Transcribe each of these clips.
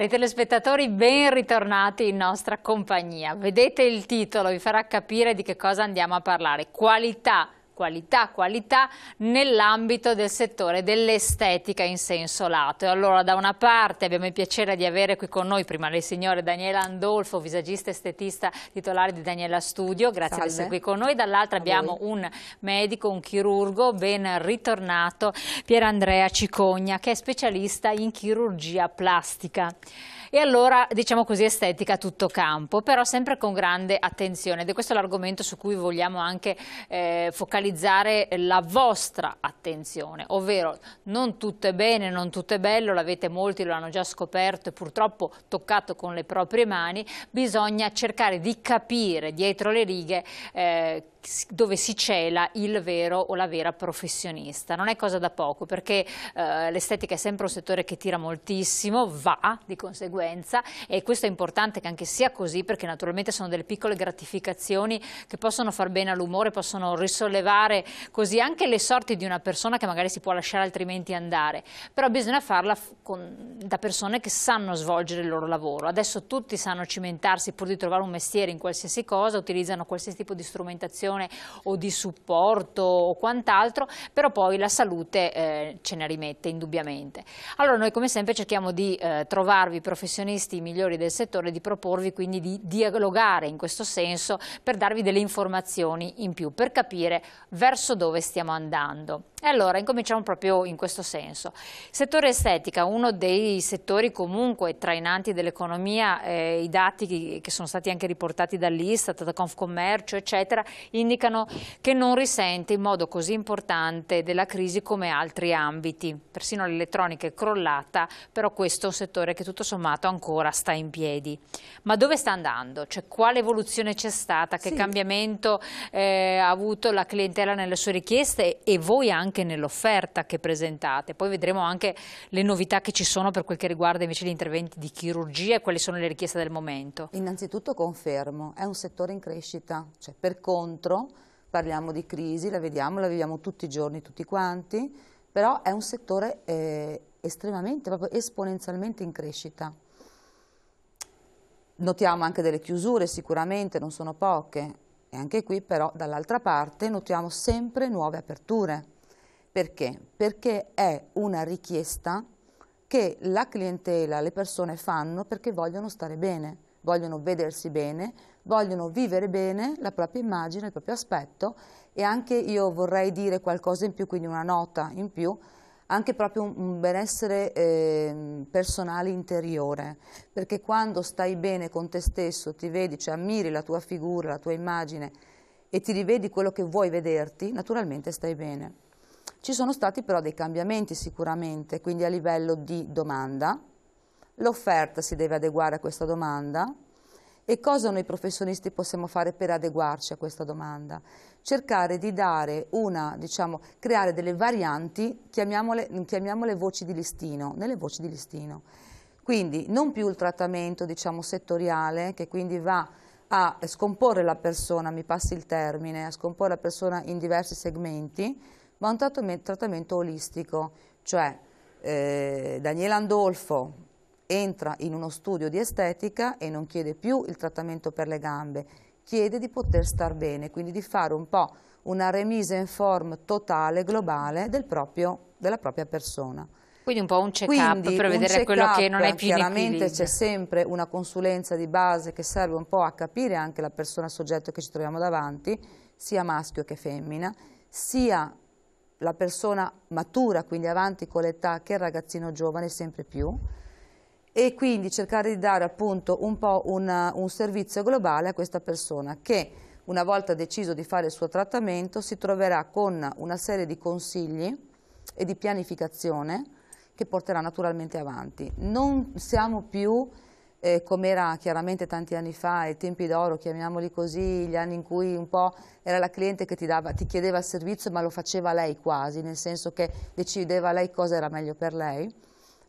Cari telespettatori, ben ritornati in nostra compagnia. Vedete il titolo, vi farà capire di che cosa andiamo a parlare. Qualità qualità, qualità nell'ambito del settore dell'estetica in senso lato. E allora da una parte abbiamo il piacere di avere qui con noi prima le signore Daniela Andolfo, visagista estetista titolare di Daniela Studio, grazie Salve. di essere qui con noi, dall'altra abbiamo voi. un medico, un chirurgo ben ritornato, Pierandrea Cicogna, che è specialista in chirurgia plastica e allora diciamo così estetica a tutto campo, però sempre con grande attenzione ed è questo l'argomento su cui vogliamo anche eh, focalizzare valorizzare la vostra attenzione, ovvero non tutto è bene, non tutto è bello, l'avete molti, lo hanno già scoperto e purtroppo toccato con le proprie mani, bisogna cercare di capire dietro le righe eh, dove si cela il vero o la vera professionista. Non è cosa da poco perché eh, l'estetica è sempre un settore che tira moltissimo, va di conseguenza e questo è importante che anche sia così perché naturalmente sono delle piccole gratificazioni che possono far bene all'umore, possono risollevare così anche le sorti di una persona che magari si può lasciare altrimenti andare, però bisogna farla con, da persone che sanno svolgere il loro lavoro. Adesso tutti sanno cimentarsi pur di trovare un mestiere in qualsiasi cosa, utilizzano qualsiasi tipo di strumentazione formazione o di supporto o quant'altro, però poi la salute eh, ce ne rimette indubbiamente. Allora noi come sempre cerchiamo di eh, trovarvi professionisti migliori del settore, di proporvi quindi di dialogare in questo senso per darvi delle informazioni in più, per capire verso dove stiamo andando. E allora incominciamo proprio in questo senso. Settore estetica, uno dei settori comunque trainanti dell'economia, eh, i dati che sono stati anche riportati dall'Istat, da Confcommercio, eccetera, indicano che non risente in modo così importante della crisi come altri ambiti. Persino l'elettronica è crollata, però questo è un settore che tutto sommato ancora sta in piedi. Ma dove sta andando? Cioè, quale evoluzione c'è stata? Che sì. cambiamento eh, ha avuto la clientela nelle sue richieste e voi anche? anche nell'offerta che presentate. Poi vedremo anche le novità che ci sono per quel che riguarda invece gli interventi di chirurgia e quali sono le richieste del momento. Innanzitutto confermo, è un settore in crescita, cioè per contro parliamo di crisi, la vediamo, la viviamo tutti i giorni, tutti quanti, però è un settore eh, estremamente, proprio esponenzialmente in crescita. Notiamo anche delle chiusure sicuramente, non sono poche, e anche qui però dall'altra parte notiamo sempre nuove aperture. Perché? Perché è una richiesta che la clientela, le persone fanno perché vogliono stare bene, vogliono vedersi bene, vogliono vivere bene la propria immagine, il proprio aspetto e anche io vorrei dire qualcosa in più, quindi una nota in più, anche proprio un benessere eh, personale interiore, perché quando stai bene con te stesso, ti vedi, cioè ammiri la tua figura, la tua immagine e ti rivedi quello che vuoi vederti, naturalmente stai bene. Ci sono stati però dei cambiamenti sicuramente, quindi a livello di domanda, l'offerta si deve adeguare a questa domanda e cosa noi professionisti possiamo fare per adeguarci a questa domanda? Cercare di dare una, diciamo, creare delle varianti, chiamiamole, chiamiamole voci di listino, nelle voci di listino. Quindi non più il trattamento, diciamo, settoriale che quindi va a scomporre la persona, mi passi il termine, a scomporre la persona in diversi segmenti, ma un trattamento, olistico, cioè eh, Daniele Andolfo entra in uno studio di estetica e non chiede più il trattamento per le gambe, chiede di poter star bene, quindi di fare un po' una remise in form totale, globale del proprio, della propria persona. Quindi un po' un check-up per vedere check quello che non è più Chiaramente c'è sempre una consulenza di base che serve un po' a capire anche la persona soggetto che ci troviamo davanti, sia maschio che femmina, sia la persona matura, quindi avanti con l'età, che il ragazzino giovane sempre più e quindi cercare di dare appunto un po' una, un servizio globale a questa persona che una volta deciso di fare il suo trattamento si troverà con una serie di consigli e di pianificazione che porterà naturalmente avanti. Non siamo più eh, come era chiaramente tanti anni fa, i tempi d'oro, chiamiamoli così, gli anni in cui un po' era la cliente che ti, dava, ti chiedeva il servizio ma lo faceva lei quasi, nel senso che decideva lei cosa era meglio per lei.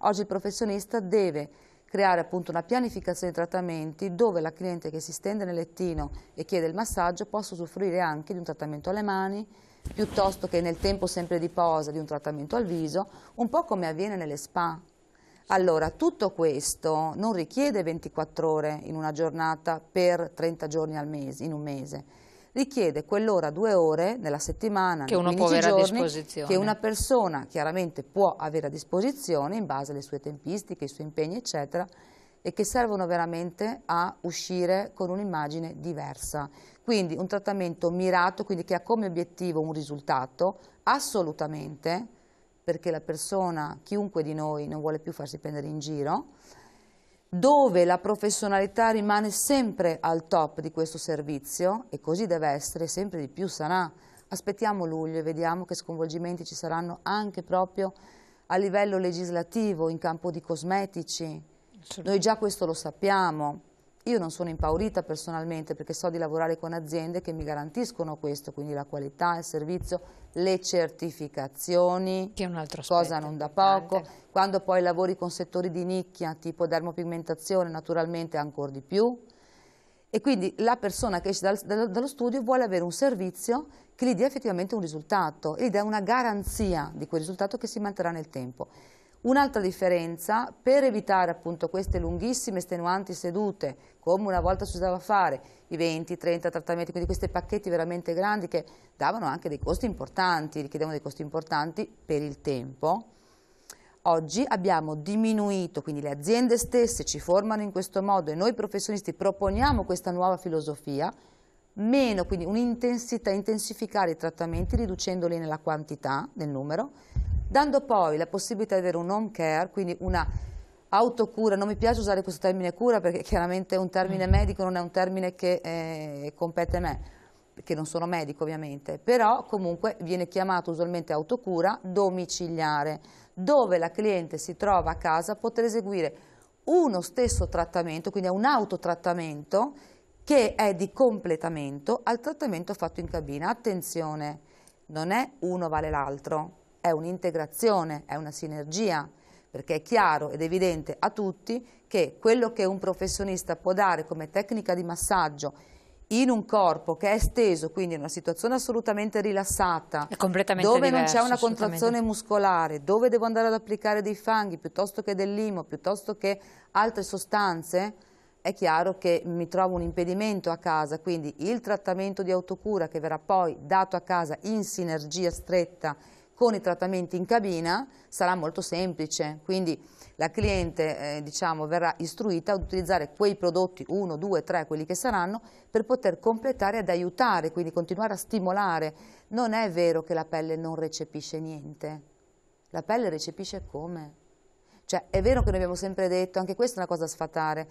Oggi il professionista deve creare appunto una pianificazione di trattamenti dove la cliente che si stende nel lettino e chiede il massaggio possa usufruire anche di un trattamento alle mani piuttosto che nel tempo sempre di posa di un trattamento al viso, un po' come avviene nelle spa, allora, tutto questo non richiede 24 ore in una giornata per 30 giorni al mese, in un mese. Richiede quell'ora, due ore nella settimana, che uno può avere giorni, a disposizione. che una persona chiaramente può avere a disposizione in base alle sue tempistiche, ai suoi impegni, eccetera, e che servono veramente a uscire con un'immagine diversa. Quindi un trattamento mirato, quindi che ha come obiettivo un risultato, assolutamente, perché la persona, chiunque di noi, non vuole più farsi prendere in giro, dove la professionalità rimane sempre al top di questo servizio e così deve essere, sempre di più sarà. Aspettiamo luglio e vediamo che sconvolgimenti ci saranno anche proprio a livello legislativo in campo di cosmetici. Noi già questo lo sappiamo, io non sono impaurita personalmente perché so di lavorare con aziende che mi garantiscono questo, quindi la qualità, il servizio, le certificazioni, che è un altro cosa non da poco. Importante. Quando poi lavori con settori di nicchia tipo dermopigmentazione naturalmente ancora di più. E quindi la persona che esce dal, dallo studio vuole avere un servizio che gli dia effettivamente un risultato, gli dia una garanzia di quel risultato che si manterrà nel tempo. Un'altra differenza, per evitare appunto queste lunghissime estenuanti sedute, come una volta si usava fare, i 20, 30 trattamenti, quindi questi pacchetti veramente grandi che davano anche dei costi importanti, richiedevano dei costi importanti per il tempo, oggi abbiamo diminuito, quindi le aziende stesse ci formano in questo modo e noi professionisti proponiamo questa nuova filosofia, meno, quindi un'intensità, intensificare i trattamenti riducendoli nella quantità, nel numero, dando poi la possibilità di avere un home care, quindi una autocura, non mi piace usare questo termine cura perché chiaramente un termine mm. medico non è un termine che eh, compete a me, perché non sono medico ovviamente, però comunque viene chiamato usualmente autocura domiciliare, dove la cliente si trova a casa a poter eseguire uno stesso trattamento, quindi è un autotrattamento che è di completamento al trattamento fatto in cabina. Attenzione, non è uno vale l'altro, è un'integrazione, è una sinergia, perché è chiaro ed evidente a tutti che quello che un professionista può dare come tecnica di massaggio in un corpo che è esteso, quindi in una situazione assolutamente rilassata, dove diverso, non c'è una contrazione muscolare, dove devo andare ad applicare dei fanghi piuttosto che del limo, piuttosto che altre sostanze, è chiaro che mi trovo un impedimento a casa, quindi il trattamento di autocura che verrà poi dato a casa in sinergia stretta con i trattamenti in cabina sarà molto semplice, quindi la cliente eh, diciamo, verrà istruita ad utilizzare quei prodotti, uno, due, tre, quelli che saranno, per poter completare ed aiutare, quindi continuare a stimolare. Non è vero che la pelle non recepisce niente, la pelle recepisce come? Cioè, è vero che noi abbiamo sempre detto, anche questa è una cosa da sfatare,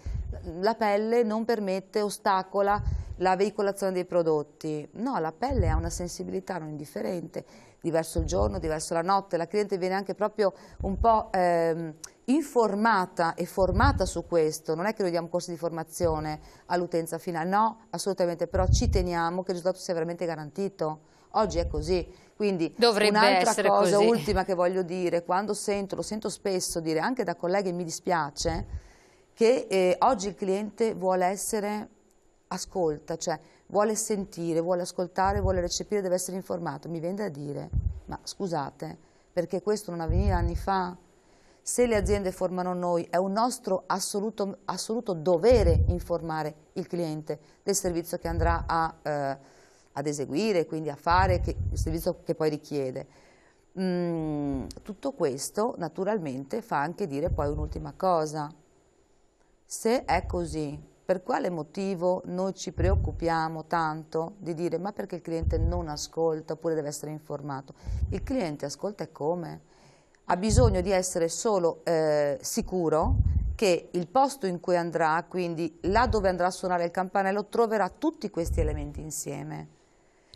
la pelle non permette, ostacola la veicolazione dei prodotti. No, la pelle ha una sensibilità non indifferente, diverso il giorno, diverso la notte, la cliente viene anche proprio un po' ehm, informata e formata su questo, non è che noi diamo corsi di formazione all'utenza finale, no, assolutamente, però ci teniamo che il risultato sia veramente garantito. Oggi è così, quindi un'altra cosa così. ultima che voglio dire, quando sento, lo sento spesso dire anche da colleghi, mi dispiace, che eh, oggi il cliente vuole essere ascolta, cioè vuole sentire, vuole ascoltare, vuole recepire, deve essere informato. Mi viene da dire, ma scusate, perché questo non avveniva anni fa? Se le aziende formano noi, è un nostro assoluto, assoluto dovere informare il cliente del servizio che andrà a... Eh, ad eseguire, quindi a fare che, il servizio che poi richiede. Mm, tutto questo naturalmente fa anche dire poi un'ultima cosa. Se è così, per quale motivo noi ci preoccupiamo tanto di dire ma perché il cliente non ascolta oppure deve essere informato? Il cliente ascolta e come? Ha bisogno di essere solo eh, sicuro che il posto in cui andrà, quindi là dove andrà a suonare il campanello, troverà tutti questi elementi insieme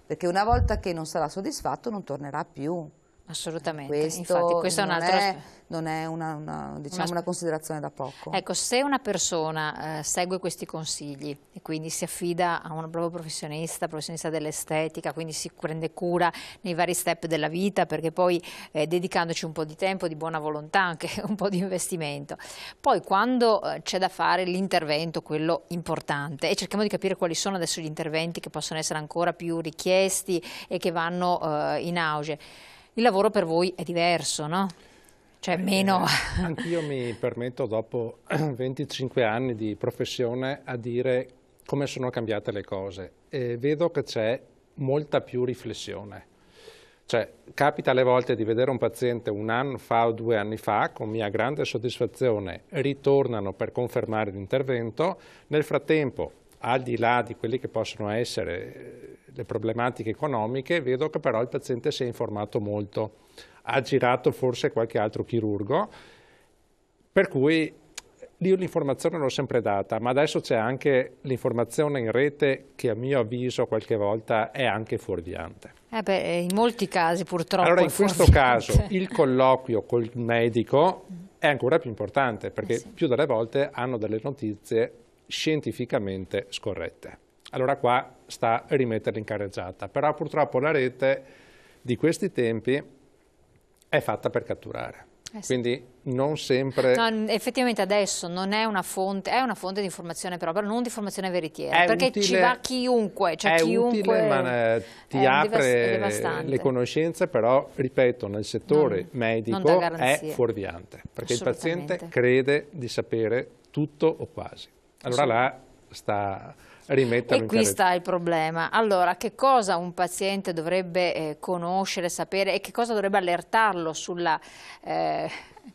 perché una volta che non sarà soddisfatto non tornerà più. Assolutamente, questo infatti questo è un altro aspetto non è una, una, diciamo una, considerazione da poco. Ecco, se una persona eh, segue questi consigli e quindi si affida a un proprio professionista, professionista dell'estetica, quindi si prende cura nei vari step della vita, perché poi eh, dedicandoci un po' di tempo, di buona volontà, anche un po' di investimento. Poi quando eh, c'è da fare l'intervento, quello importante, e cerchiamo di capire quali sono adesso gli interventi che possono essere ancora più richiesti e che vanno eh, in auge il lavoro per voi è diverso, no? Cioè eh, meno... Eh, anch'io mi permetto dopo 25 anni di professione a dire come sono cambiate le cose e vedo che c'è molta più riflessione. Cioè, capita alle volte di vedere un paziente un anno fa o due anni fa, con mia grande soddisfazione, ritornano per confermare l'intervento, nel frattempo, al di là di quelli che possono essere eh, le problematiche economiche, vedo che però il paziente si è informato molto, ha girato forse qualche altro chirurgo, per cui io l'informazione l'ho sempre data, ma adesso c'è anche l'informazione in rete che a mio avviso qualche volta è anche fuorviante. Eh beh, in molti casi purtroppo. Allora in questo caso il colloquio col medico è ancora più importante perché eh sì. più delle volte hanno delle notizie scientificamente scorrette allora qua sta a rimetterli in carreggiata. Però purtroppo la rete di questi tempi è fatta per catturare. Eh sì. Quindi non sempre... No, effettivamente adesso non è una fonte, è una fonte di informazione però, però non di informazione veritiera, è perché utile, ci va chiunque, cioè è chiunque... Utile, ma eh, ti apre le conoscenze, però ripeto, nel settore non, medico non è fuorviante, perché il paziente crede di sapere tutto o quasi. Allora là sta rimetterlo e in E qui sta il problema. Allora, che cosa un paziente dovrebbe eh, conoscere, sapere e che cosa dovrebbe allertarlo sulla... Eh,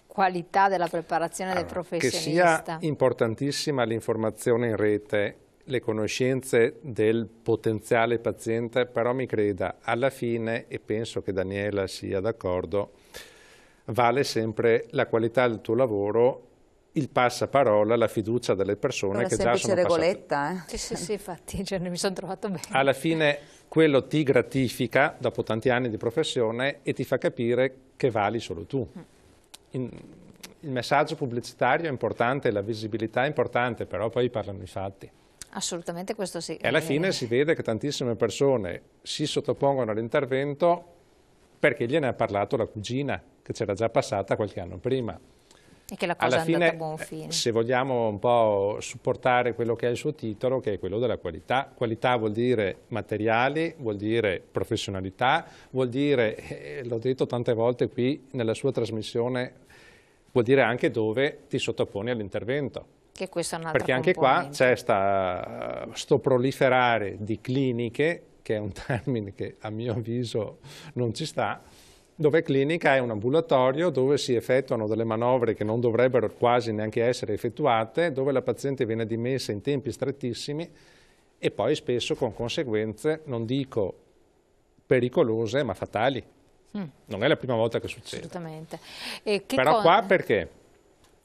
qualità della preparazione allora, del professionista. Che sia importantissima l'informazione in rete, le conoscenze del potenziale paziente, però mi creda, alla fine, e penso che Daniela sia d'accordo, vale sempre la qualità del tuo lavoro il passaparola, la fiducia delle persone che già sono regoletta, eh? Sì, sì, sì, infatti cioè, mi sono trovato bene. Alla fine quello ti gratifica dopo tanti anni di professione e ti fa capire che vali solo tu. Mm. In, il messaggio pubblicitario è importante, la visibilità è importante, però poi parlano i fatti. Assolutamente questo sì. E alla eh, fine si vede che tantissime persone si sottopongono all'intervento perché gliene ha parlato la cugina, che c'era già passata qualche anno prima. E che la cosa Alla è fine, a buon eh, fine. Se vogliamo un po' supportare quello che è il suo titolo, che è quello della qualità. Qualità vuol dire materiali, vuol dire professionalità, vuol dire, eh, l'ho detto tante volte qui nella sua trasmissione, vuol dire anche dove ti sottoponi all'intervento. Che questo è un altro Perché anche componente. qua c'è questo proliferare di cliniche, che è un termine che a mio avviso non ci sta, dove clinica è un ambulatorio dove si effettuano delle manovre che non dovrebbero quasi neanche essere effettuate, dove la paziente viene dimessa in tempi strettissimi e poi spesso con conseguenze, non dico pericolose, ma fatali. Mm. Non è la prima volta che succede. Assolutamente. Che Però con... qua perché?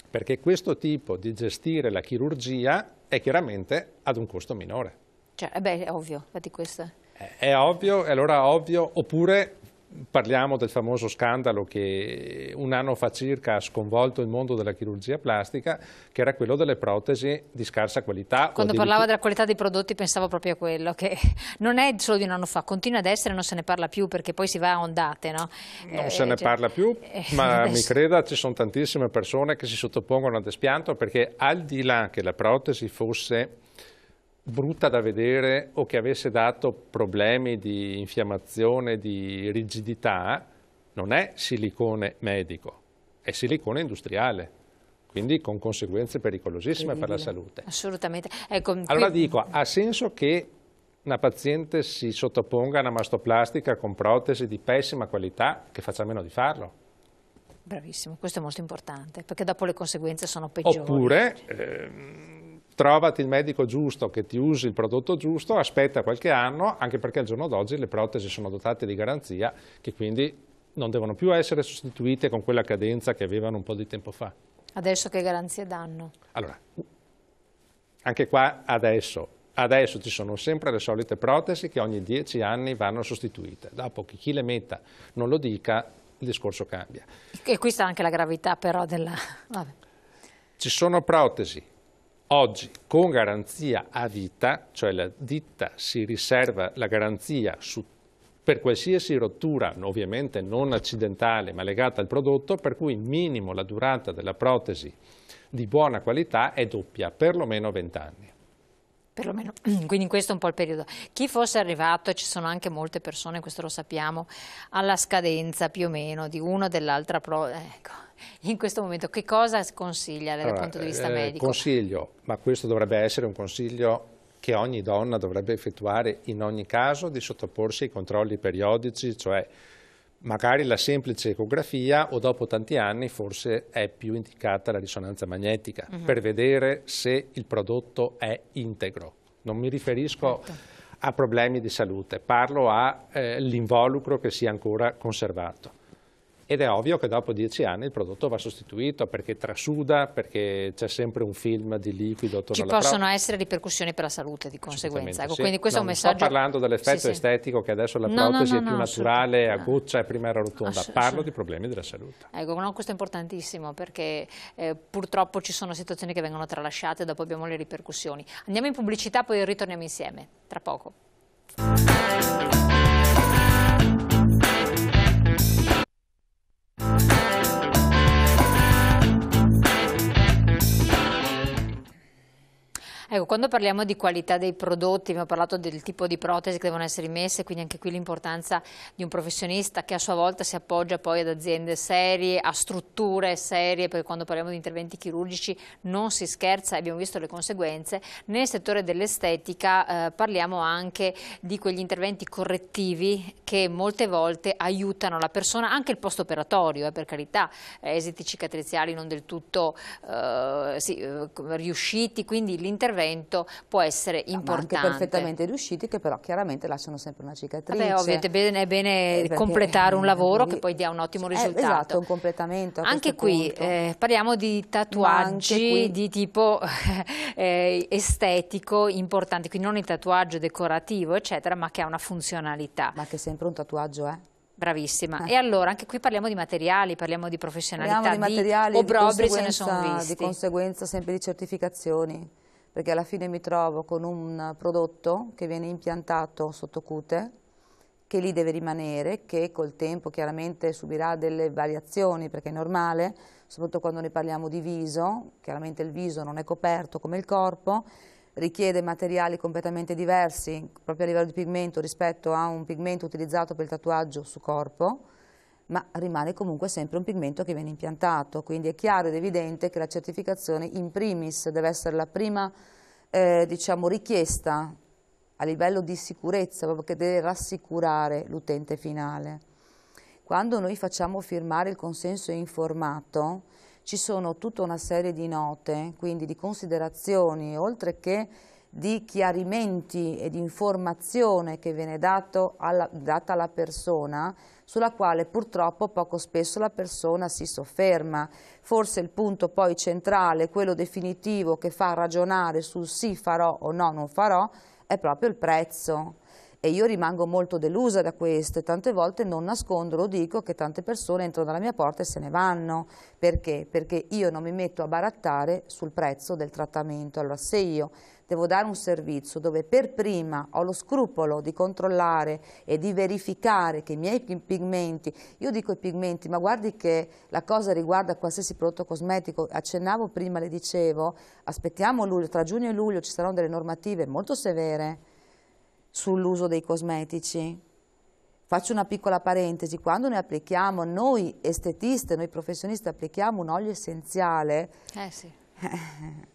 Perché questo tipo di gestire la chirurgia è chiaramente ad un costo minore. Cioè, eh beh, è ovvio, infatti questo... È ovvio, allora ovvio, oppure Parliamo del famoso scandalo che un anno fa circa ha sconvolto il mondo della chirurgia plastica, che era quello delle protesi di scarsa qualità. Quando parlava della qualità dei prodotti pensavo proprio a quello, che non è solo di un anno fa, continua ad essere e non se ne parla più perché poi si va a ondate. No? Non eh, se ne cioè... parla più, eh, ma adesso... mi creda ci sono tantissime persone che si sottopongono ad espianto perché al di là che la protesi fosse brutta da vedere o che avesse dato problemi di infiammazione, di rigidità, non è silicone medico, è silicone industriale quindi con conseguenze pericolosissime per la salute. Assolutamente. Ecco, allora qui... dico, ha senso che una paziente si sottoponga a una mastoplastica con protesi di pessima qualità che faccia a meno di farlo? Bravissimo, questo è molto importante, perché dopo le conseguenze sono peggiori. Oppure, eh, trovati il medico giusto che ti usi il prodotto giusto, aspetta qualche anno, anche perché al giorno d'oggi le protesi sono dotate di garanzia che quindi non devono più essere sostituite con quella cadenza che avevano un po' di tempo fa. Adesso che garanzie danno? Allora, anche qua adesso, adesso ci sono sempre le solite protesi che ogni dieci anni vanno sostituite. Dopo che chi le metta non lo dica, il discorso cambia. E qui sta anche la gravità però della... Vabbè. Ci sono protesi Oggi, con garanzia a vita, cioè la ditta si riserva la garanzia su, per qualsiasi rottura, ovviamente non accidentale, ma legata al prodotto, per cui minimo la durata della protesi di buona qualità è doppia, perlomeno 20 anni. Perlomeno, quindi questo è un po' il periodo. Chi fosse arrivato, e ci sono anche molte persone, questo lo sappiamo, alla scadenza più o meno di una o dell'altra protesi, eh, ecco in questo momento, che cosa consiglia dal allora, punto di eh, vista eh, medico? Consiglio, ma questo dovrebbe essere un consiglio che ogni donna dovrebbe effettuare in ogni caso di sottoporsi ai controlli periodici, cioè magari la semplice ecografia o dopo tanti anni forse è più indicata la risonanza magnetica uh mhm. -huh. per vedere se il prodotto è integro. Non mi riferisco certo. a problemi di salute, parlo all'involucro eh, che sia ancora conservato. Ed è ovvio che dopo dieci anni il prodotto va sostituito perché trasuda, perché c'è sempre un film di liquido attorno Ci possono essere ripercussioni per la salute di conseguenza. Ecco, sì. quindi questo no, è un messaggio... Non Sto parlando dell'effetto sì, estetico che adesso la no, protesi no, è più naturale, a goccia e prima era rotonda. Parlo di problemi della salute. Ecco, questo è importantissimo perché eh, purtroppo ci sono situazioni che vengono tralasciate e dopo abbiamo le ripercussioni. Andiamo in pubblicità, poi ritorniamo insieme. Tra poco. Ecco, quando parliamo di qualità dei prodotti, abbiamo parlato del tipo di protesi che devono essere immesse, quindi anche qui l'importanza di un professionista che a sua volta si appoggia poi ad aziende serie, a strutture serie, perché quando parliamo di interventi chirurgici non si scherza, abbiamo visto le conseguenze. Nel settore dell'estetica eh, parliamo anche di quegli interventi correttivi che molte volte aiutano la persona, anche il post operatorio, eh, per carità, esiti cicatriziali non del tutto eh, sì, eh, riusciti, quindi l'intervento Sorrento può essere importante. Anche perfettamente riusciti che però chiaramente lasciano sempre una cicatrice. Beh, ovviamente è bene eh, completare un lavoro che poi dia un ottimo eh, risultato. Eh, esatto, un completamento. Anche qui eh, parliamo di tatuaggi di tipo eh, estetico importanti, quindi non il tatuaggio decorativo eccetera, ma che ha una funzionalità. Ma che sempre un tatuaggio è. Eh. Bravissima. Eh. E allora anche qui parliamo di materiali, parliamo di professionalità, parliamo di, materiali, di, di, di se ne sono visti. Di conseguenza sempre di certificazioni perché alla fine mi trovo con un prodotto che viene impiantato sotto cute, che lì deve rimanere, che col tempo chiaramente subirà delle variazioni, perché è normale, soprattutto quando ne parliamo di viso, chiaramente il viso non è coperto come il corpo, richiede materiali completamente diversi proprio a livello di pigmento rispetto a un pigmento utilizzato per il tatuaggio su corpo, ma rimane comunque sempre un pigmento che viene impiantato, quindi è chiaro ed evidente che la certificazione in primis deve essere la prima eh, diciamo, richiesta a livello di sicurezza, proprio che deve rassicurare l'utente finale. Quando noi facciamo firmare il consenso informato, ci sono tutta una serie di note, quindi di considerazioni, oltre che di chiarimenti e di informazione che viene alla, data alla persona sulla quale purtroppo poco spesso la persona si sofferma. Forse il punto poi centrale, quello definitivo che fa ragionare sul sì farò o no non farò, è proprio il prezzo e io rimango molto delusa da questo e tante volte non nascondo, lo dico, che tante persone entrano dalla mia porta e se ne vanno. Perché? Perché io non mi metto a barattare sul prezzo del trattamento. Allora se io devo dare un servizio dove per prima ho lo scrupolo di controllare e di verificare che i miei pigmenti, io dico i pigmenti, ma guardi che la cosa riguarda qualsiasi prodotto cosmetico, accennavo prima, le dicevo, aspettiamo luglio, tra giugno e luglio ci saranno delle normative molto severe sull'uso dei cosmetici? Faccio una piccola parentesi, quando noi applichiamo, noi estetiste, noi professionisti applichiamo un olio essenziale, eh sì. il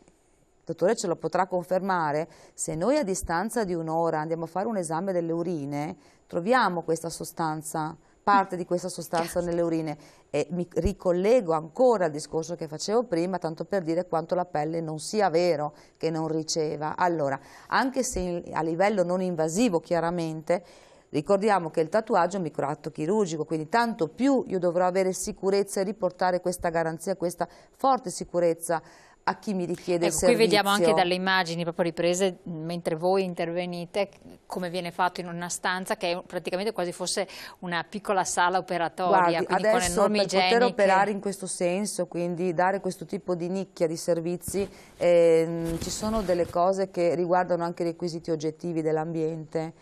dottore ce lo potrà confermare, se noi a distanza di un'ora andiamo a fare un esame delle urine, troviamo questa sostanza, parte di questa sostanza certo. nelle urine e mi ricollego ancora al discorso che facevo prima, tanto per dire quanto la pelle non sia vero che non riceva. Allora, anche se a livello non invasivo chiaramente, Ricordiamo che il tatuaggio è un microatto chirurgico, quindi tanto più io dovrò avere sicurezza e riportare questa garanzia, questa forte sicurezza a chi mi richiede ecco, il servizio. Qui vediamo anche dalle immagini proprio riprese mentre voi intervenite come viene fatto in una stanza che è praticamente quasi fosse una piccola sala operatoria. Guardi, adesso per igieniche... poter operare in questo senso, quindi dare questo tipo di nicchia di servizi, ehm, ci sono delle cose che riguardano anche i requisiti oggettivi dell'ambiente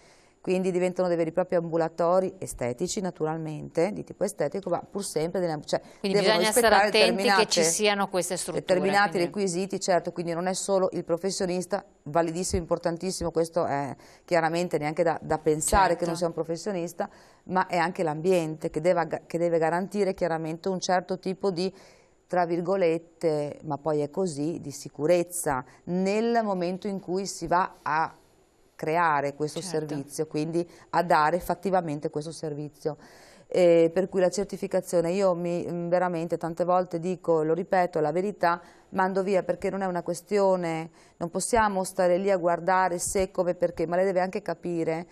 quindi diventano dei veri e propri ambulatori estetici naturalmente, di tipo estetico, ma pur sempre delle, cioè, quindi bisogna stare attenti che ci siano queste strutture. Determinati quindi. requisiti, certo, quindi non è solo il professionista, validissimo, importantissimo, questo è chiaramente neanche da, da pensare certo. che non sia un professionista, ma è anche l'ambiente che, che deve garantire chiaramente un certo tipo di tra virgolette, ma poi è così, di sicurezza nel momento in cui si va a creare questo certo. servizio, quindi a dare effettivamente questo servizio. Eh, per cui la certificazione, io mi, mm, veramente tante volte dico, lo ripeto, la verità mando via perché non è una questione, non possiamo stare lì a guardare se, come, perché, ma lei deve anche capire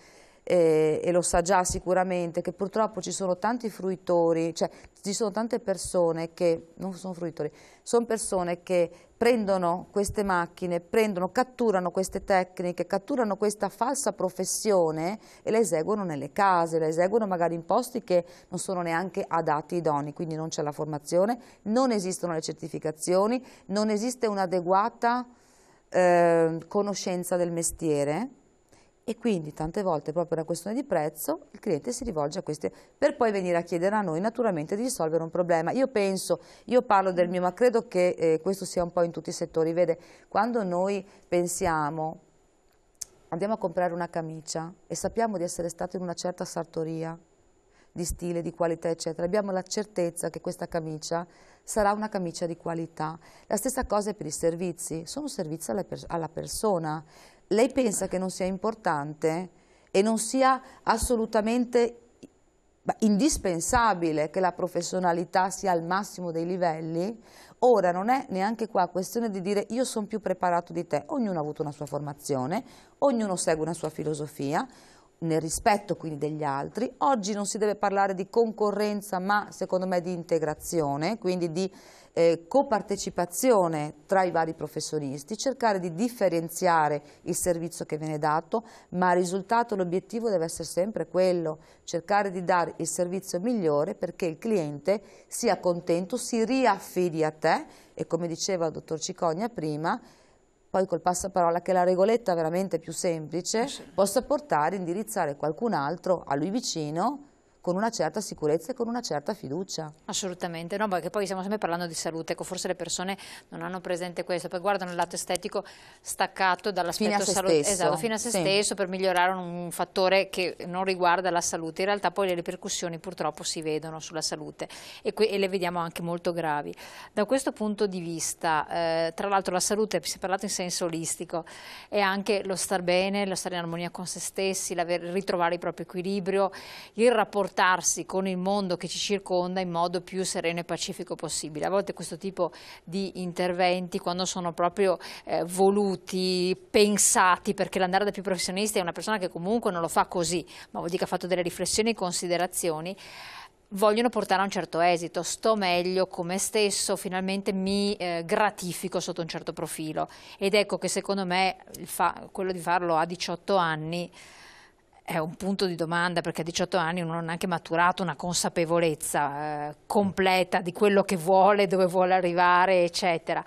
eh, e lo sa già sicuramente che purtroppo ci sono tanti fruitori, cioè ci sono tante persone che, non sono fruitori, sono persone che prendono queste macchine, prendono, catturano queste tecniche, catturano questa falsa professione e la eseguono nelle case, la eseguono magari in posti che non sono neanche adatti idoni, quindi non c'è la formazione, non esistono le certificazioni, non esiste un'adeguata eh, conoscenza del mestiere e quindi tante volte proprio una questione di prezzo il cliente si rivolge a queste per poi venire a chiedere a noi naturalmente di risolvere un problema. Io penso, io parlo del mio, ma credo che eh, questo sia un po' in tutti i settori. Vede, quando noi pensiamo andiamo a comprare una camicia e sappiamo di essere stato in una certa sartoria di stile, di qualità, eccetera, abbiamo la certezza che questa camicia sarà una camicia di qualità. La stessa cosa è per i servizi, sono servizi alla, per alla persona lei pensa che non sia importante e non sia assolutamente indispensabile che la professionalità sia al massimo dei livelli, ora non è neanche qua questione di dire io sono più preparato di te, ognuno ha avuto una sua formazione, ognuno segue una sua filosofia, nel rispetto quindi degli altri, oggi non si deve parlare di concorrenza ma secondo me di integrazione, quindi di eh, copartecipazione tra i vari professionisti, cercare di differenziare il servizio che viene dato, ma il risultato, l'obiettivo deve essere sempre quello, cercare di dare il servizio migliore perché il cliente sia contento, si riaffidi a te e come diceva il dottor Cicogna prima, poi col passaparola che la regoletta veramente più semplice, sì. possa portare, indirizzare qualcun altro a lui vicino con una certa sicurezza e con una certa fiducia. Assolutamente, no, perché poi stiamo sempre parlando di salute, ecco, forse le persone non hanno presente questo, poi guardano il lato estetico staccato dall'aspetto salute, stesso. esatto, fino a se sì. stesso per migliorare un fattore che non riguarda la salute, in realtà poi le ripercussioni purtroppo si vedono sulla salute e, e le vediamo anche molto gravi. Da questo punto di vista, eh, tra l'altro la salute, si è parlato in senso olistico, è anche lo star bene, lo stare in armonia con se stessi, ritrovare il proprio equilibrio, il rapporto rapportarsi con il mondo che ci circonda in modo più sereno e pacifico possibile. A volte questo tipo di interventi, quando sono proprio eh, voluti, pensati, perché l'andare da più professionisti è una persona che comunque non lo fa così, ma vuol dire che ha fatto delle riflessioni e considerazioni, vogliono portare a un certo esito, sto meglio come stesso, finalmente mi eh, gratifico sotto un certo profilo ed ecco che secondo me quello di farlo a 18 anni è un punto di domanda perché a 18 anni uno non ha neanche maturato una consapevolezza eh, completa di quello che vuole, dove vuole arrivare, eccetera.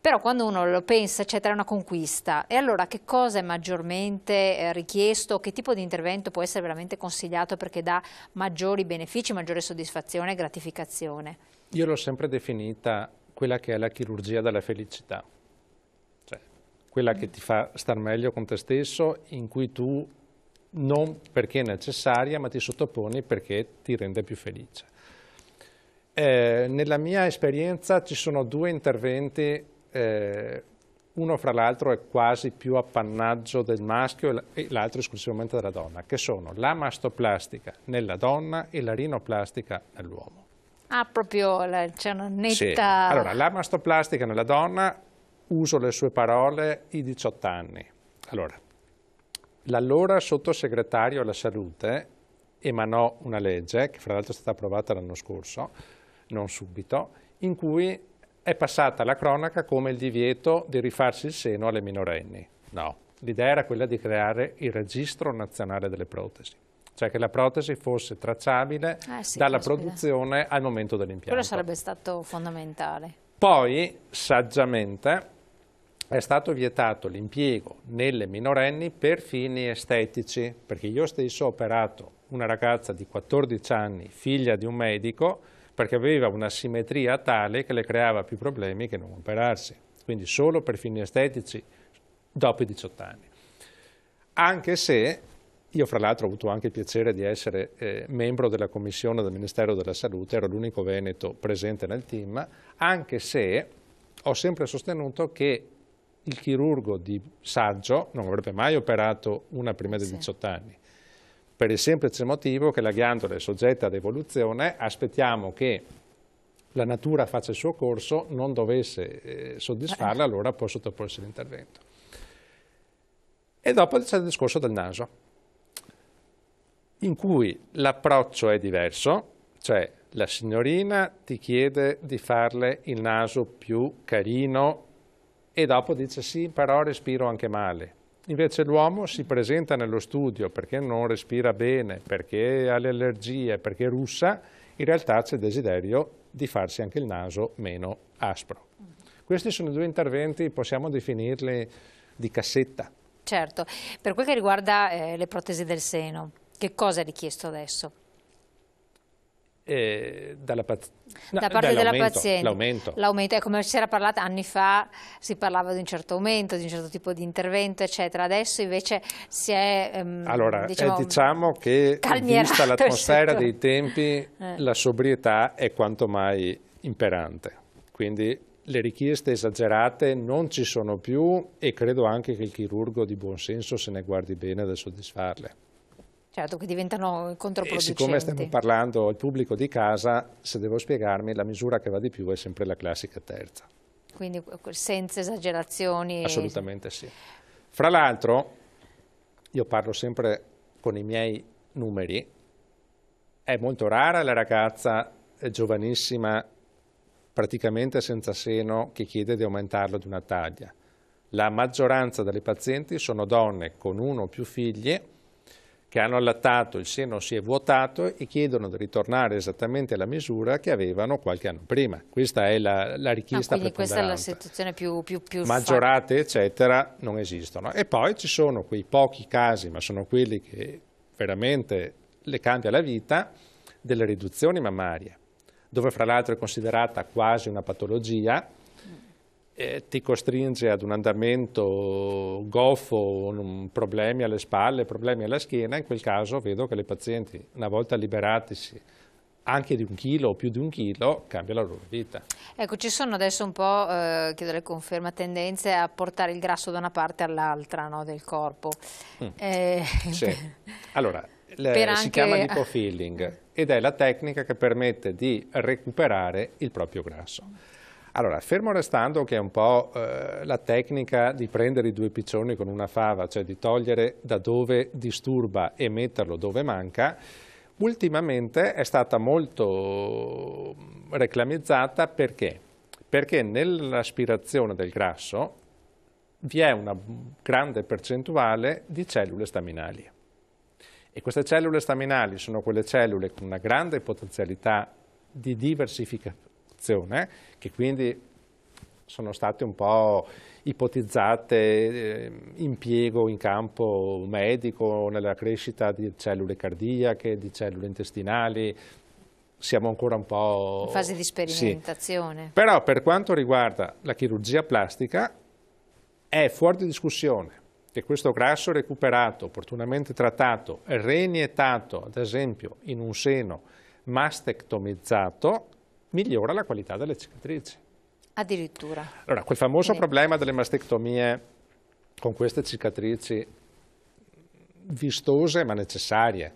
Però quando uno lo pensa, eccetera, è una conquista. E allora che cosa è maggiormente eh, richiesto? Che tipo di intervento può essere veramente consigliato perché dà maggiori benefici, maggiore soddisfazione e gratificazione? Io l'ho sempre definita quella che è la chirurgia della felicità, cioè quella che ti fa star meglio con te stesso, in cui tu non perché è necessaria, ma ti sottoponi perché ti rende più felice. Eh, nella mia esperienza ci sono due interventi, eh, uno fra l'altro è quasi più appannaggio del maschio e l'altro esclusivamente della donna, che sono la mastoplastica nella donna e la rinoplastica nell'uomo. Ah, proprio c'è una netta... Sì. Allora, la mastoplastica nella donna, uso le sue parole, i 18 anni. Allora, L'allora sottosegretario alla salute emanò una legge, che fra l'altro è stata approvata l'anno scorso, non subito, in cui è passata la cronaca come il divieto di rifarsi il seno alle minorenni. No, l'idea era quella di creare il registro nazionale delle protesi cioè che la protesi fosse tracciabile eh sì, dalla caspita. produzione al momento dell'impianto. Quello sarebbe stato fondamentale. Poi, saggiamente, è stato vietato l'impiego nelle minorenni per fini estetici, perché io stesso ho operato una ragazza di 14 anni, figlia di un medico, perché aveva una simmetria tale che le creava più problemi che non operarsi, quindi solo per fini estetici dopo i 18 anni. Anche se io fra l'altro ho avuto anche il piacere di essere eh, membro della commissione del Ministero della Salute, ero l'unico veneto presente nel team, anche se ho sempre sostenuto che il chirurgo di Saggio non avrebbe mai operato una prima dei sì. 18 anni, per il semplice motivo che la ghiandola è soggetta ad evoluzione, aspettiamo che la natura faccia il suo corso, non dovesse eh, soddisfarla, eh. allora può sottoporsi all'intervento. E dopo c'è il discorso del naso, in cui l'approccio è diverso, cioè la signorina ti chiede di farle il naso più carino, e dopo dice sì, però respiro anche male. Invece l'uomo si presenta nello studio perché non respira bene, perché ha le allergie, perché russa, in realtà c'è il desiderio di farsi anche il naso meno aspro. Questi sono due interventi, possiamo definirli di cassetta. Certo, per quel che riguarda eh, le protesi del seno, che cosa è richiesto adesso? eh, dalla pazienza. No, da parte della paziente. L'aumento. L'aumento, è come si era parlato anni fa, si parlava di un certo aumento, di un certo tipo di intervento, eccetera. Adesso invece si è... Ehm, allora, diciamo, eh, diciamo che vista l'atmosfera dei tempi, eh. la sobrietà è quanto mai imperante. Quindi le richieste esagerate non ci sono più e credo anche che il chirurgo di buonsenso se ne guardi bene da soddisfarle. Certo, che diventano controproducenti. E siccome stiamo parlando al pubblico di casa, se devo spiegarmi, la misura che va di più è sempre la classica terza. Quindi senza esagerazioni? Assolutamente sì. Fra l'altro, io parlo sempre con i miei numeri, è molto rara la ragazza eh, giovanissima, praticamente senza seno, che chiede di aumentarlo di una taglia. La maggioranza delle pazienti sono donne con uno o più figli che hanno allattato, il seno si è vuotato e chiedono di ritornare esattamente alla misura che avevano qualche anno prima. Questa è la, la richiesta no, ah, quindi questa è la situazione più, più, più Maggiorate, fatta. eccetera, non esistono. E poi ci sono quei pochi casi, ma sono quelli che veramente le cambia la vita, delle riduzioni mammarie, dove fra l'altro è considerata quasi una patologia, eh, ti costringe ad un andamento goffo, problemi alle spalle, problemi alla schiena, in quel caso vedo che le pazienti, una volta liberatisi anche di un chilo o più di un chilo, cambia la loro vita. Ecco, ci sono adesso un po', eh, chiedo le conferma, tendenze a portare il grasso da una parte all'altra no, del corpo. Mm. Eh. Sì. Allora, le, si anche... chiama lipofilling ed è la tecnica che permette di recuperare il proprio grasso. Allora, fermo restando che è un po' eh, la tecnica di prendere i due piccioni con una fava, cioè di togliere da dove disturba e metterlo dove manca, ultimamente è stata molto mm, reclamizzata perché? Perché nell'aspirazione del grasso vi è una grande percentuale di cellule staminali. E queste cellule staminali sono quelle cellule con una grande potenzialità di diversificazione tassazione, che quindi sono state un po' ipotizzate eh, impiego in campo medico, nella crescita di cellule cardiache, di cellule intestinali, siamo ancora un po'... In fase di sperimentazione. Sì. Però per quanto riguarda la chirurgia plastica è fuori di discussione che questo grasso recuperato, opportunamente trattato, reiniettato ad esempio in un seno mastectomizzato migliora la qualità delle cicatrici. Addirittura. Allora, quel famoso Quindi. problema delle mastectomie con queste cicatrici vistose ma necessarie,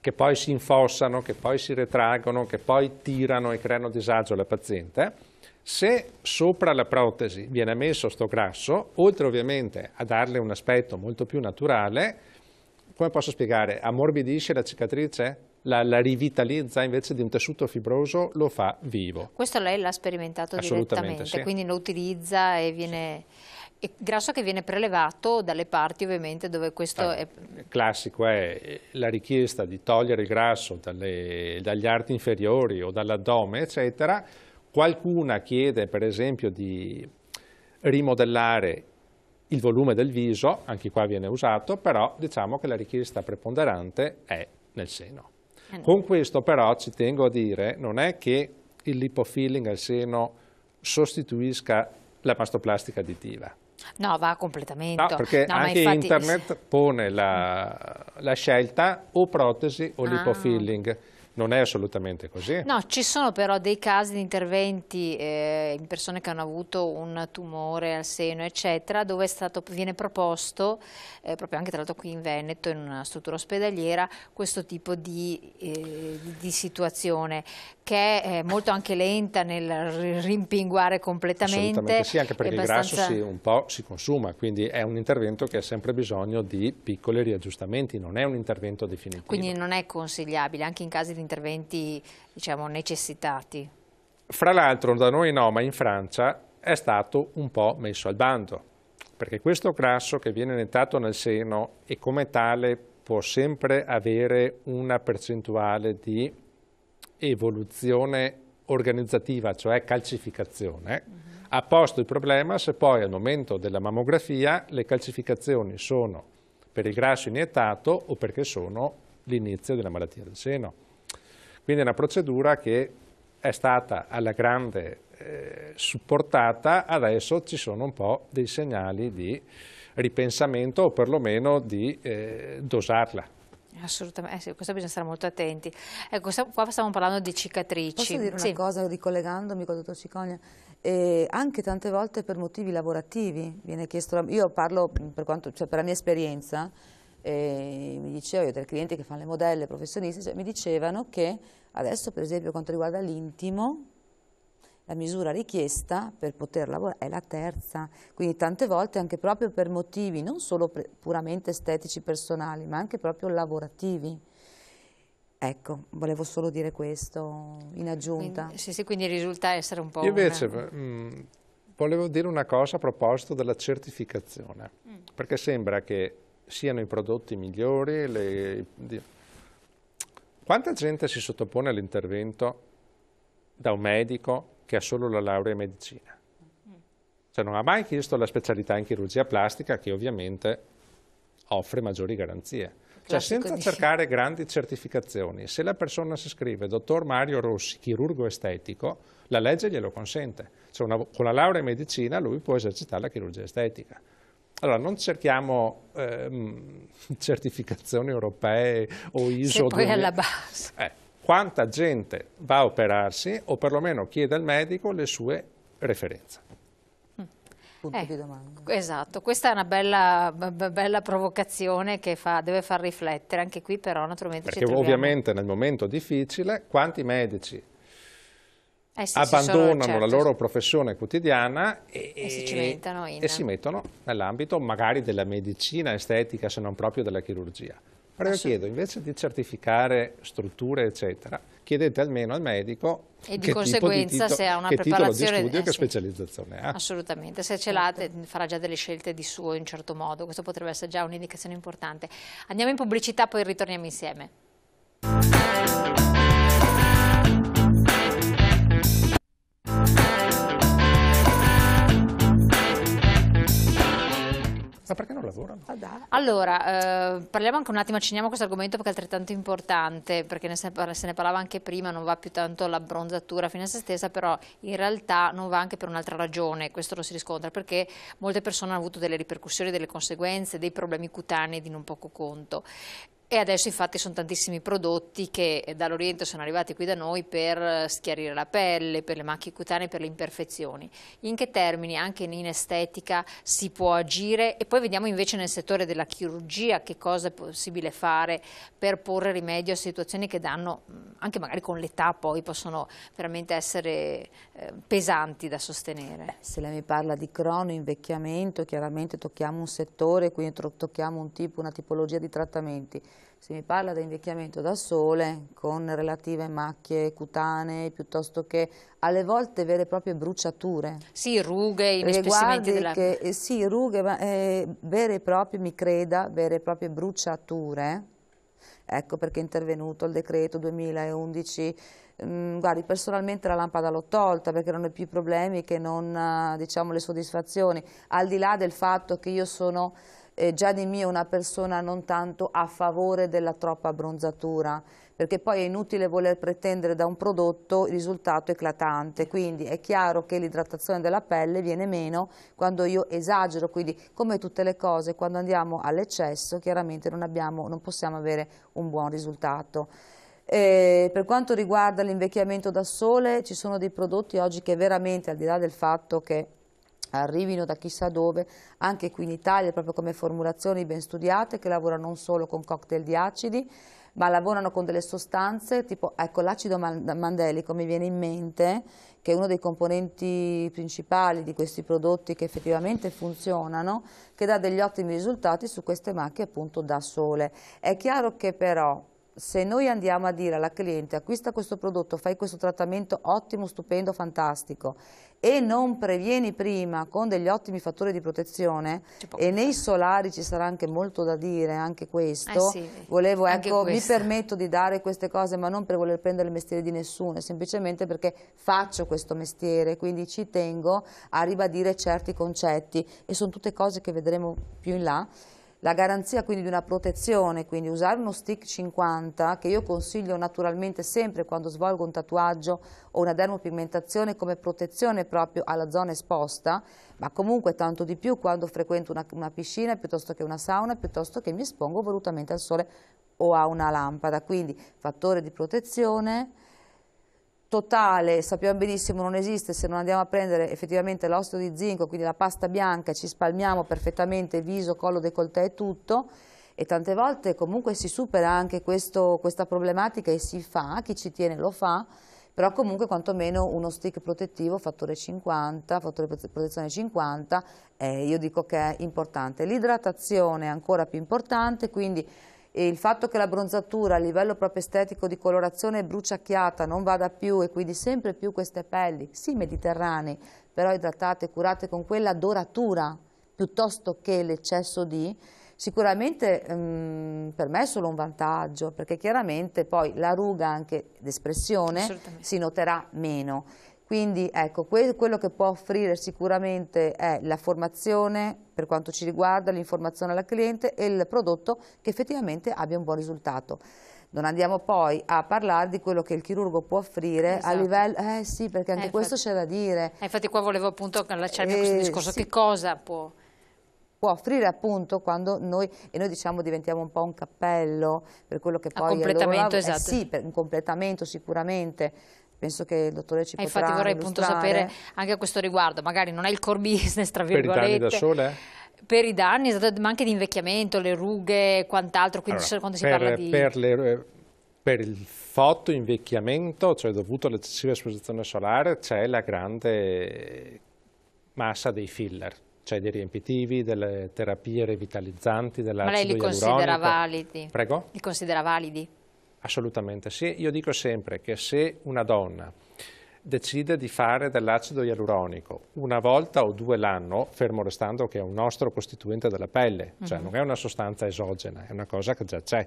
che poi si infossano, che poi si retraggono, che poi tirano e creano disagio alla paziente, se sopra la protesi viene messo sto grasso, oltre ovviamente a darle un aspetto molto più naturale, come posso spiegare, ammorbidisce la cicatrice? la, la, rivitalizza invece di un tessuto fibroso, lo fa vivo. Questo lei l'ha sperimentato direttamente, sì. quindi lo utilizza e viene... E grasso che viene prelevato dalle parti ovviamente dove questo ah, è... Classico è la richiesta di togliere il grasso dalle, dagli arti inferiori o dall'addome eccetera, qualcuna chiede per esempio di rimodellare il volume del viso, anche qua viene usato, però diciamo che la richiesta preponderante è nel seno. Eh Con questo però ci tengo a dire, non è che il lipofilling al seno sostituisca la mastoplastica additiva. No, va completamente. No, perché no, anche infatti... internet pone la, la, scelta o protesi o ah. lipofilling. Non è assolutamente così. No, ci sono però dei casi di interventi eh, in persone che hanno avuto un tumore al seno, eccetera, dove stato, viene proposto, eh, proprio anche tra l'altro qui in Veneto, in una struttura ospedaliera, questo tipo di, eh, di situazione che è molto anche lenta nel rimpinguare completamente. Assolutamente sì, anche perché abbastanza... il grasso si, un po' si consuma, quindi è un intervento che ha sempre bisogno di piccoli riaggiustamenti, non è un intervento definitivo. Quindi non è consigliabile, anche in casi di interventi diciamo, necessitati. Fra l'altro da noi no, ma in Francia è stato un po' messo al bando, perché questo grasso che viene nettato nel seno e come tale può sempre avere una percentuale di evoluzione organizzativa, cioè calcificazione, uh -huh. ha posto il problema se poi al momento della mammografia le calcificazioni sono per il grasso iniettato o perché sono l'inizio della malattia del seno. Quindi è una procedura che è stata alla grande eh, supportata, adesso ci sono un po' dei segnali di ripensamento o perlomeno di eh, dosarla. Assolutamente, eh sì, questo bisogna stare molto attenti. Ecco, qua stiamo parlando di cicatrici. Posso dire una sì. cosa ricollegandomi con il dottor Cicogna? Eh, anche tante volte per motivi lavorativi viene chiesto, io parlo per, quanto, cioè per la mia esperienza, e mi dicevo, io ho dei clienti che fanno le modelle, professionisti, cioè, mi dicevano che adesso per esempio quanto riguarda l'intimo, la misura richiesta per poter lavorare è la terza, quindi tante volte anche proprio per motivi non solo puramente estetici personali, ma anche proprio lavorativi. Ecco, volevo solo dire questo in aggiunta. Quindi, sì, sì, quindi risulta essere un po'... Io invece una... mh, volevo dire una cosa a proposito della certificazione, mm. perché sembra che siano i prodotti migliori. Le... Quanta gente si sottopone all'intervento da un medico che ha solo la laurea in medicina? Cioè non ha mai chiesto la specialità in chirurgia plastica che ovviamente offre maggiori garanzie. Cioè senza cercare grandi certificazioni, se la persona si scrive dottor Mario Rossi, chirurgo estetico, la legge glielo consente. Cioè una, con la laurea in medicina lui può esercitare la chirurgia estetica. Allora, non cerchiamo ehm, certificazioni europee o ISO. Se poi 2000. alla base. Eh, quanta gente va a operarsi o perlomeno chiede al medico le sue referenze? Mm. punto eh, di domanda. Esatto, questa è una bella, bella provocazione che fa, deve far riflettere, anche qui però naturalmente Perché ci troviamo... ovviamente nel momento difficile quanti medici eh sì, abbandonano sono, certo. la loro professione quotidiana e, e, si, in... e si mettono nell'ambito magari della medicina estetica se non proprio della chirurgia. Però io chiedo, invece di certificare strutture, eccetera, chiedete almeno al medico e di conseguenza di titolo, se ha una che preparazione di studio e eh, che sì. specializzazione ha. Assolutamente, se ce l'ha farà già delle scelte di suo in certo modo, questo potrebbe essere già un'indicazione importante. Andiamo in pubblicità, poi ritorniamo insieme. Ma perché non lavorano? Ah, allora, eh, parliamo anche un attimo, accenniamo questo argomento perché è altrettanto importante, perché ne se, ne parlava anche prima, non va più tanto l'abbronzatura bronzatura fine a se stessa, però in realtà non va anche per un'altra ragione, questo lo si riscontra, perché molte persone hanno avuto delle ripercussioni, delle conseguenze, dei problemi cutanei di non poco conto. E adesso infatti sono tantissimi prodotti che eh, dall'Oriente sono arrivati qui da noi per eh, schiarire la pelle, per le macchie cutanee, per le imperfezioni. In che termini, anche in estetica, si può agire? E poi vediamo invece nel settore della chirurgia che cosa è possibile fare per porre rimedio a situazioni che danno, mm, anche magari con l'età poi, possono veramente essere eh, pesanti da sostenere. Beh, se lei mi parla di crono, invecchiamento, chiaramente tocchiamo un settore, quindi tocchiamo un tipo, una tipologia di trattamenti si mi parla di invecchiamento da sole con relative macchie cutanee piuttosto che alle volte vere e proprie bruciature. Sì, rughe, inespressimenti della... Che, eh, sì, rughe, ma, eh, vere e proprie, mi creda, vere e proprie bruciature. Ecco perché è intervenuto il decreto 2011 Mm, guardi, personalmente la lampada l'ho tolta perché non erano più i problemi che non eh, diciamo, le soddisfazioni, al di là del fatto che io sono eh, di Mio è una persona non tanto a favore della troppa abbronzatura, perché poi è inutile voler pretendere da un prodotto il risultato eclatante, quindi è chiaro che l'idratazione della pelle viene meno quando io esagero, quindi come tutte le cose quando andiamo all'eccesso chiaramente non, abbiamo, non possiamo avere un buon risultato. Eh, per quanto riguarda l'invecchiamento da sole ci sono dei prodotti oggi che veramente al di là del fatto che arrivino da chissà dove, anche qui in Italia, proprio come formulazioni ben studiate, che lavorano non solo con cocktail di acidi, ma lavorano con delle sostanze, tipo ecco, l'acido mandelico mi viene in mente, che è uno dei componenti principali di questi prodotti che effettivamente funzionano, che dà degli ottimi risultati su queste macchie appunto da sole. È chiaro che però se noi andiamo a dire alla cliente acquista questo prodotto, fai questo trattamento ottimo, stupendo, fantastico e non previeni prima con degli ottimi fattori di protezione e nei solari ci sarà anche molto da dire, anche questo, eh sì, volevo, anche ecco, mi permetto di dare queste cose ma non per voler prendere il mestiere di nessuno, semplicemente perché faccio questo mestiere, quindi ci tengo a ribadire certi concetti e sono tutte cose che vedremo più in là la garanzia quindi di una protezione, quindi usare uno stick 50 che io consiglio naturalmente sempre quando svolgo un tatuaggio o una dermopigmentazione come protezione proprio alla zona esposta, ma comunque tanto di più quando frequento una, una piscina piuttosto che una sauna, piuttosto che mi espongo volutamente al sole o a una lampada, quindi fattore di protezione, totale sappiamo benissimo non esiste se non andiamo a prendere effettivamente l'osso di zinco, quindi la pasta bianca, ci spalmiamo perfettamente viso, collo, décolleté e tutto e tante volte comunque si supera anche questo, questa problematica e si fa, chi ci tiene lo fa, però comunque quantomeno uno stick protettivo fattore 50, fattore protezione 50, eh, io dico che è importante. L'idratazione è ancora più importante, quindi e il fatto che la bronzatura a livello proprio estetico di colorazione bruciacchiata non vada più e quindi sempre più queste pelli, sì mediterranee, però idratate e curate con quella doratura piuttosto che l'eccesso di, sicuramente mh, mm, per me è solo un vantaggio perché chiaramente poi la ruga anche d'espressione si noterà meno. Quindi ecco, quello che può offrire sicuramente è la formazione per quanto ci riguarda, l'informazione alla cliente e il prodotto che effettivamente abbia un buon risultato. Non andiamo poi a parlare di quello che il chirurgo può offrire esatto. a livello... Eh sì, perché anche eh, questo c'è da dire. Eh, infatti qua volevo appunto allacciarmi eh, a questo eh, discorso, sì. che cosa può può offrire appunto quando noi, e noi diciamo diventiamo un po' un cappello per quello che ah, poi... A completamento, è loro, eh, esatto. Eh sì, per un completamento sicuramente penso che il dottore ci eh, potrà Infatti vorrei appunto sapere anche a questo riguardo, magari non è il core business tra virgolette. Per i danni da sole? Per i danni, esatto, ma anche di invecchiamento, le rughe e quant'altro, quindi allora, quando si per, parla di... Per, le, eh, per il fotoinvecchiamento, cioè dovuto all'eccessiva esposizione solare, c'è la grande massa dei filler, cioè dei riempitivi, delle terapie revitalizzanti, dell'acido Ma lei li considera validi? Prego? Li considera validi? Assolutamente sì. Io dico sempre che se una donna decide di fare dell'acido ialuronico una volta o due l'anno, fermo restando che è un nostro costituente della pelle, cioè mm -hmm. non è una sostanza esogena, è una cosa che già c'è.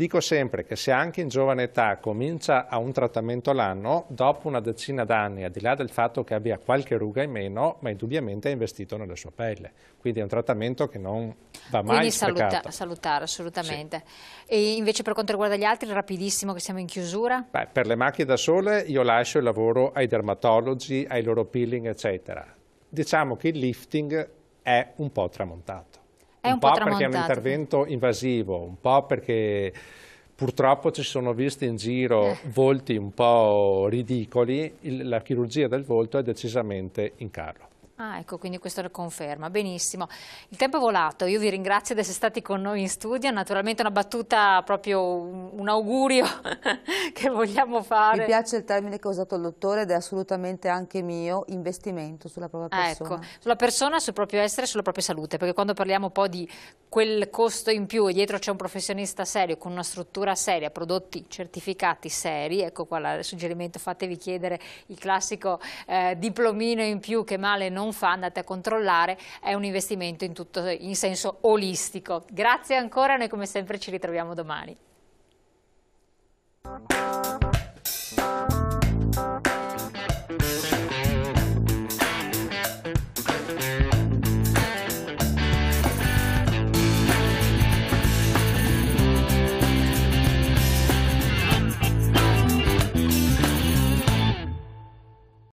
Dico sempre che se anche in giovane età comincia a un trattamento l'anno, dopo una decina d'anni, al di là del fatto che abbia qualche ruga in meno, ma indubbiamente ha investito nella sua pelle. Quindi è un trattamento che non va mai Quindi saluta, salutare, assolutamente. Sì. E invece per quanto riguarda gli altri, rapidissimo che siamo in chiusura? Beh, per le macchie da sole io lascio il lavoro ai dermatologi, ai loro peeling, eccetera. Diciamo che il lifting è un po' tramontato un, un po', po perché è un intervento invasivo, un po' perché purtroppo ci sono visti in giro eh. volti un po' ridicoli, la chirurgia del volto è decisamente in carro. Ah, ecco, quindi questo lo conferma. Benissimo. Il tempo è volato. Io vi ringrazio di essere stati con noi in studio. Naturalmente una battuta, proprio un augurio che vogliamo fare. Mi piace il termine che ha usato il dottore ed è assolutamente anche mio, investimento sulla propria ah, ecco, persona. Ecco, sulla persona, sul proprio essere, sulla propria salute, perché quando parliamo un po' di quel costo in più e dietro c'è un professionista serio, con una struttura seria, prodotti certificati seri, ecco qua il suggerimento, fatevi chiedere il classico eh, diplomino in più che male non non fa andate a controllare, è un investimento in, tutto, in senso olistico. Grazie ancora, noi come sempre ci ritroviamo domani.